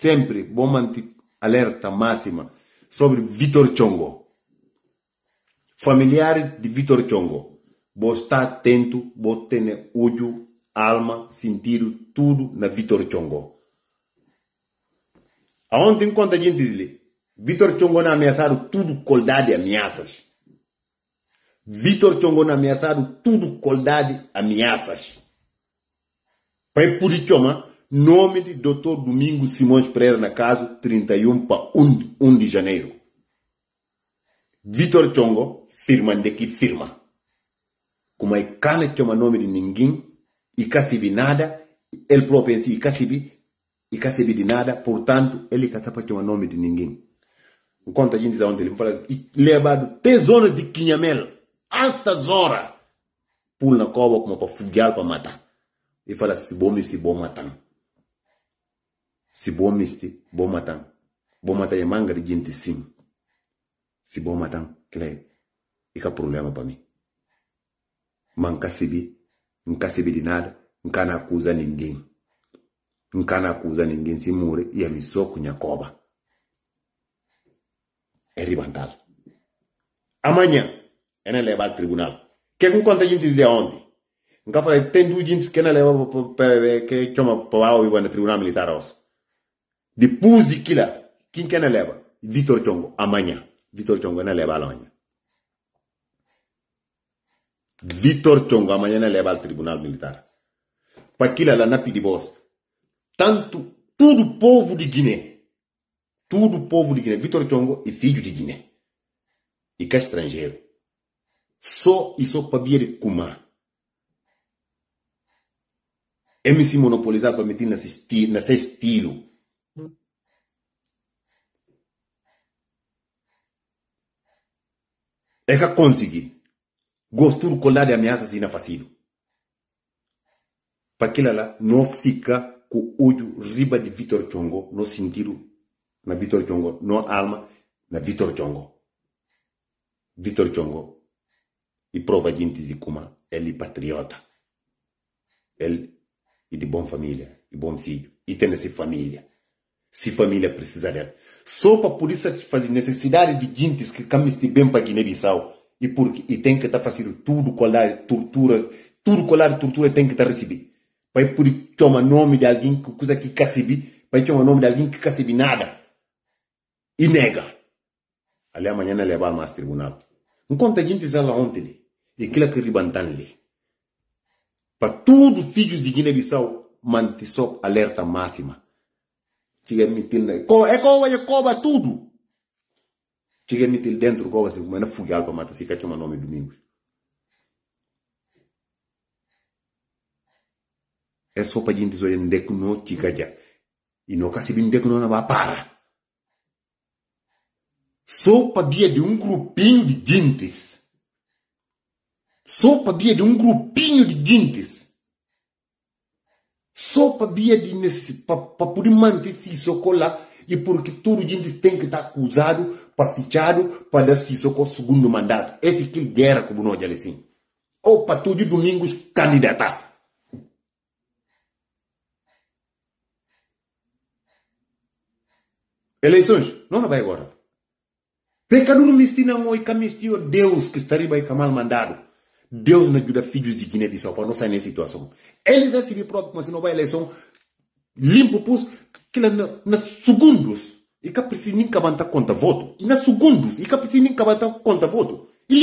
sempre vou manter alerta máxima sobre Vitor Chongo. Familiares de Vitor Chongo, vou estar atento, vou ter olho, alma, sentido, tudo na Vitor Chongo. Aonde encontra a gente diz Vitor Chongo não ameaçado tudo qualidade de ameaças. Vitor Chongo não ameaçado tudo qualidade de ameaças. ir por isso, mano. Nome de Dr. Domingos Simões Pereira, na casa, 31 para 1, 1 de janeiro. Vitor Chongo, firma de que firma. Como é cana que o nome de ninguém, e cacibi nada, ele próprio em si, cacibi, e cacibi de nada, portanto, ele caçapa o nome de ninguém. Enquanto a gente diz ontem, ele fala, levado três horas de quinhamel, altas horas, pula na cova como para fugir, para matar. Ele fala, se bom, se bom, matar. Si bo misti, bo matin. mata matin, ya mangari jinti sim. Si bo matin, kile, ika problema pa mi. Mankasibi, nkasibi di nada, nkana kuza ningin. Nkana kuza ningin si mure, ya misoku nyakoba. Eri bankala. Amanya, ene leva al tribunal. ke ku konta jinti de onde? Nka fala, tendu jinti kena leva ke choma pa wao iwa na tribunal militar the pusi kila kin kinkene leba Vitor Chongo amanya Vitor Chongo na leba amanya Vitor Chongo amanya na leba al tribunal militar pa kila la napi di boss tanto tudo povo de Guiné todo povo de Guiné Vitor Chongo e filho de Guiné e ka é estrangeiro só e so para vir Kuma MC monopolizado para meter nesse estilo eka konsigi gostur kollade ameaça sina facilo pakilala no fika ku uju riba di Vitor Chongo no sindiru na Vitor Chongo no alma na Vitor Chongo Vitor Chongo i prova zikuma el i patriota el i di bom familia e bon filho i tem essa se família dela. Só para por isso fazer necessidade de gente que caminha bem para Guiné-Bissau e porque e tem que estar tá fazendo tudo colar tortura, tudo colar tortura tem que estar tá recebendo Vai por tomar nome de alguém que coisa que cacebi, vai tomar nome de alguém que cacebi nada e nega. Ali amanhã ele é levar mais tribunal. Enquanto a gente diz ela ontem, né? e aquilo que ribantan ali. Para tudo filhos de Guiné-Bissau, mantém só alerta máxima tinha metido na cova e cova waye ko é tudo tinha metido dentro ko wasi mana fugal mas mata sika chuma nome domingos é sopa jinti zo e não cigaja ino kasi bin dekno não ba para sopa dia de um grupinho de dintes sopa dia de um grupinho de dintes só para bia de nesse para poder manter se socola e porque tudo gente tem que estar tá acusado para fichado para dar se soco segundo mandato esse que guerra como nós ali sim ou para tudo domingos candidatar eleições não vai agora pecador mistina moi camistio Deus que estaria bem mal mandado Hmm. Deus não ajuda filhos de Guiné-Bissau para não sair nessa situação. Eles já se reprovam como se não vai eleição limpo o que na, na segundos, e que precisa nem conta voto. E na segundos, e que precisa nem conta voto.